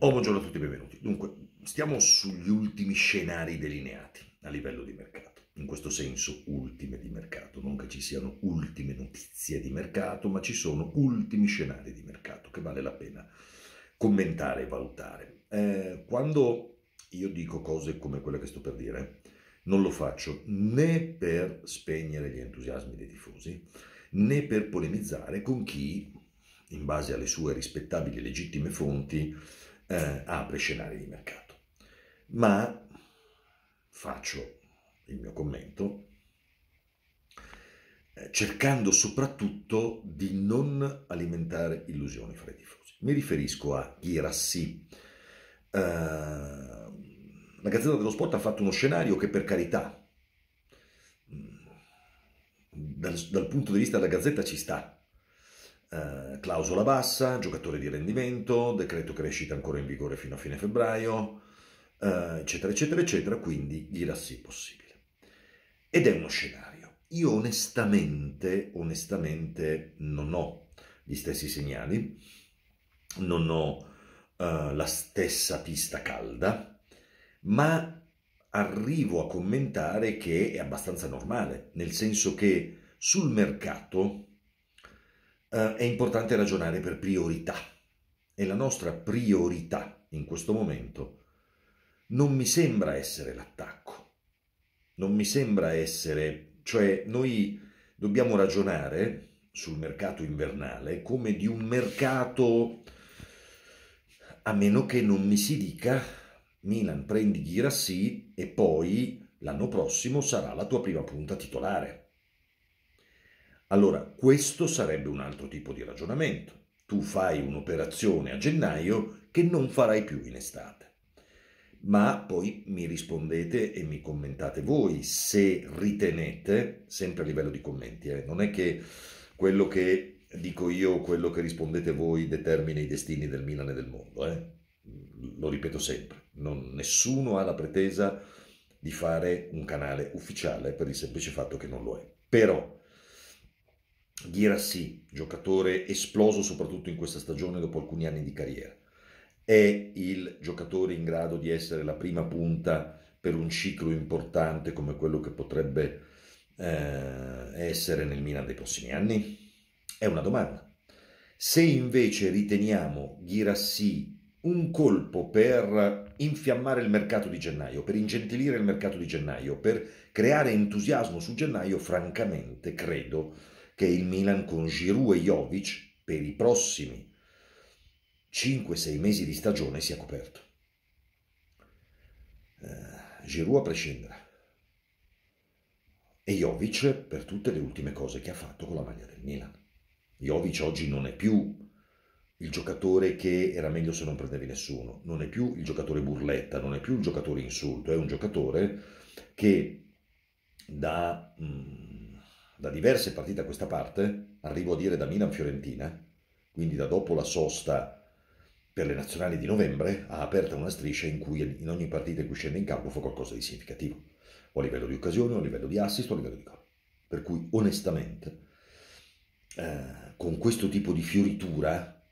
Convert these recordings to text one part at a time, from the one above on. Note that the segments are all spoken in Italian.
Oh, buongiorno a tutti e benvenuti. Dunque, stiamo sugli ultimi scenari delineati a livello di mercato, in questo senso ultime di mercato, non che ci siano ultime notizie di mercato, ma ci sono ultimi scenari di mercato che vale la pena commentare e valutare. Eh, quando io dico cose come quelle che sto per dire, non lo faccio né per spegnere gli entusiasmi dei tifosi, né per polemizzare con chi, in base alle sue rispettabili e legittime fonti, eh, apre scenari di mercato. Ma faccio il mio commento eh, cercando soprattutto di non alimentare illusioni fra i tifosi. Mi riferisco a Ghirassi. Eh, la Gazzetta dello Sport ha fatto uno scenario che per carità mm, dal, dal punto di vista della Gazzetta ci sta, eh, clausola bassa, giocatore di rendimento, decreto crescita ancora in vigore fino a fine febbraio, eh, eccetera, eccetera, eccetera, quindi ghira sì possibile. Ed è uno scenario. Io onestamente, onestamente non ho gli stessi segnali, non ho eh, la stessa pista calda, ma arrivo a commentare che è abbastanza normale, nel senso che sul mercato eh, è importante ragionare per priorità. E la nostra priorità in questo momento non mi sembra essere l'attacco. Non mi sembra essere, cioè noi dobbiamo ragionare sul mercato invernale come di un mercato, a meno che non mi si dica, Milan prendi Ghirassi e poi l'anno prossimo sarà la tua prima punta titolare. Allora, questo sarebbe un altro tipo di ragionamento. Tu fai un'operazione a gennaio che non farai più in estate. Ma poi mi rispondete e mi commentate voi se ritenete, sempre a livello di commenti, eh, non è che quello che dico io, quello che rispondete voi determina i destini del Milan e del mondo. Eh? Lo ripeto sempre, non, nessuno ha la pretesa di fare un canale ufficiale per il semplice fatto che non lo è. Però Ghirassi, giocatore esploso soprattutto in questa stagione dopo alcuni anni di carriera, è il giocatore in grado di essere la prima punta per un ciclo importante come quello che potrebbe eh, essere nel Milan dei prossimi anni? È una domanda. Se invece riteniamo Ghirassi un colpo per infiammare il mercato di gennaio, per ingentilire il mercato di gennaio, per creare entusiasmo su gennaio, francamente credo che il Milan con Giroud e Jovic per i prossimi 5-6 mesi di stagione sia coperto. Eh, Giroud a prescindere e Jovic per tutte le ultime cose che ha fatto con la maglia del Milan. Jovic oggi non è più il giocatore che era meglio se non prendevi nessuno, non è più il giocatore burletta, non è più il giocatore insulto, è un giocatore che da mh, mm, da diverse partite a questa parte, arrivo a dire da Milan-Fiorentina, quindi da dopo la sosta per le nazionali di novembre, ha aperto una striscia in cui in ogni partita in cui scende in campo fa qualcosa di significativo, o a livello di occasione, o a livello di assist, o a livello di gol. Per cui onestamente, eh, con questo tipo di fioritura,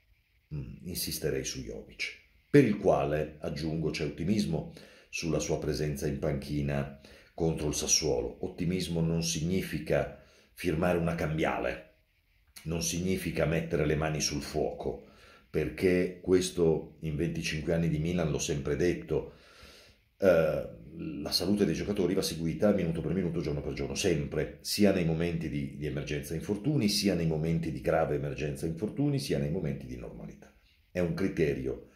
mh, mm, insisterei su Jovic, per il quale, aggiungo, c'è ottimismo sulla sua presenza in panchina contro il Sassuolo. Ottimismo non significa firmare una cambiale, non significa mettere le mani sul fuoco, perché questo in 25 anni di Milan l'ho sempre detto, eh, la salute dei giocatori va seguita minuto per minuto, giorno per giorno, sempre, sia nei momenti di, di emergenza infortuni, sia nei momenti di grave emergenza infortuni, sia nei momenti di normalità. È un criterio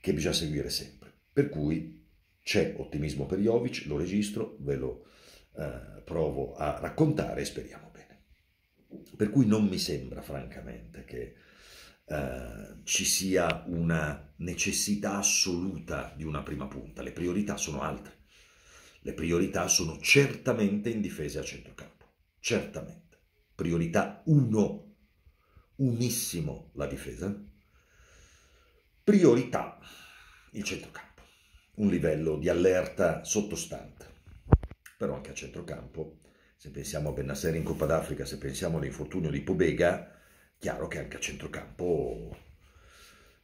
che bisogna seguire sempre. Per cui c'è ottimismo per Jovic, lo registro, ve lo eh, provo a raccontare e speriamo. Per cui non mi sembra francamente che eh, ci sia una necessità assoluta di una prima punta, le priorità sono altre. Le priorità sono certamente in difesa a centrocampo, certamente. Priorità 1, unissimo la difesa. Priorità il centrocampo, un livello di allerta sottostante, però anche a centrocampo se pensiamo a Bennassere in Coppa d'Africa, se pensiamo all'infortunio di Pobega, chiaro che anche a centrocampo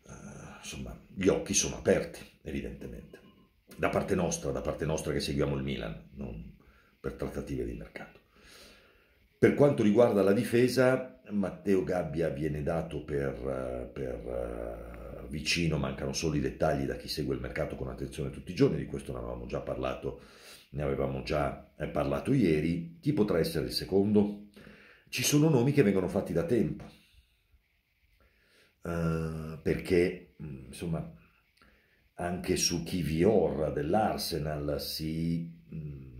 eh, insomma, gli occhi sono aperti, evidentemente. Da parte nostra, da parte nostra che seguiamo il Milan, non per trattative di mercato. Per quanto riguarda la difesa, Matteo Gabbia viene dato per, per uh, vicino, mancano solo i dettagli da chi segue il mercato con attenzione tutti i giorni, di questo ne avevamo già parlato ne avevamo già eh, parlato ieri, chi potrà essere il secondo? Ci sono nomi che vengono fatti da tempo, uh, perché mm, insomma anche su chi Kivior dell'Arsenal si mh, mm,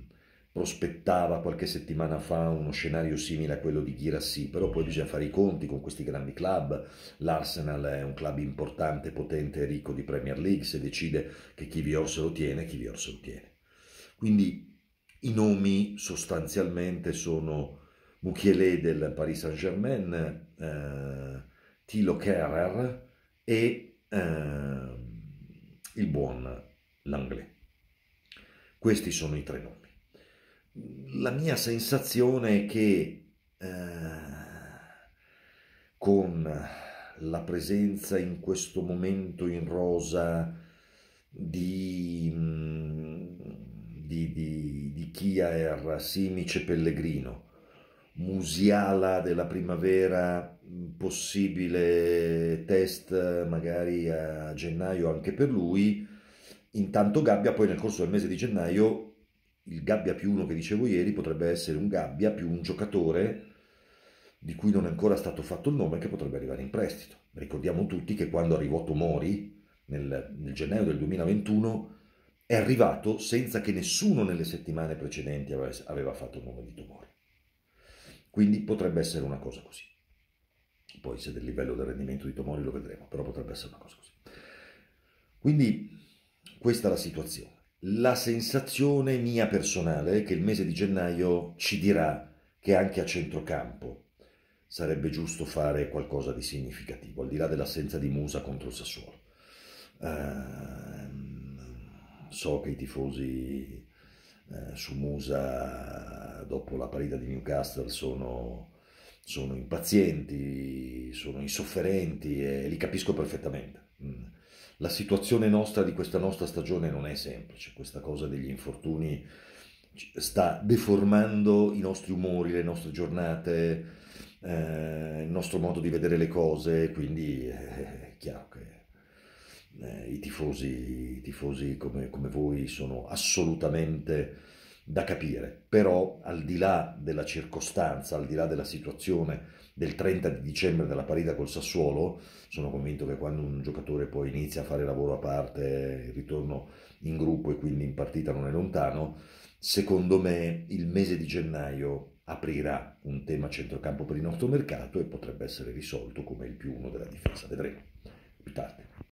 prospettava qualche settimana fa uno scenario simile a quello di Ghirassi, però poi bisogna fare i conti con questi grandi club. L'Arsenal è un club importante, potente e ricco di Premier League, se decide che chi Kivior se lo tiene, chi Kivior se lo tiene. Quindi i nomi sostanzialmente sono Mukiele del Paris Saint-Germain, eh, Tilo Kerrer e eh, il buon Langlais. Questi sono i tre nomi. La mia sensazione è che eh, con la presenza in questo momento in rosa di mh, mm, di, di, di Chiaer, Simice Pellegrino, Musiala della primavera, mm, possibile test eh, magari a gennaio anche per lui. Intanto Gabbia poi nel corso del mese di gennaio il Gabbia più uno che dicevo ieri potrebbe essere un Gabbia più un giocatore di cui non è ancora stato fatto il nome che potrebbe arrivare in prestito. Ricordiamo tutti che quando arrivò Tomori nel, nel gennaio del 2021 è arrivato senza che nessuno nelle settimane precedenti aveva fatto un nome di tumore. Quindi potrebbe essere una cosa così. Poi se del livello del rendimento di tumori lo vedremo, però potrebbe essere una cosa così. Quindi questa è la situazione. La sensazione mia personale è che il mese di gennaio ci dirà che anche a centrocampo sarebbe giusto fare qualcosa di significativo, al di là dell'assenza di Musa contro il Sassuolo. Uh, so che i tifosi eh, su Musa dopo la partita di Newcastle sono, sono impazienti, sono insofferenti e li capisco perfettamente. Mm. La situazione nostra di questa nostra stagione non è semplice, questa cosa degli infortuni sta deformando i nostri umori, le nostre giornate, eh, il nostro modo di vedere le cose, quindi eh, è chiaro che eh, i, tifosi, i tifosi come, come, voi sono assolutamente da capire, però al di là della circostanza, al di là della situazione del 30 di dicembre della parità col Sassuolo, sono convinto che quando un giocatore poi inizia a fare lavoro a parte, il ritorno in gruppo e quindi in partita non è lontano, secondo me il mese di gennaio aprirà un tema centrocampo per il nostro mercato e potrebbe essere risolto come il più uno della difesa. Vedremo più tardi.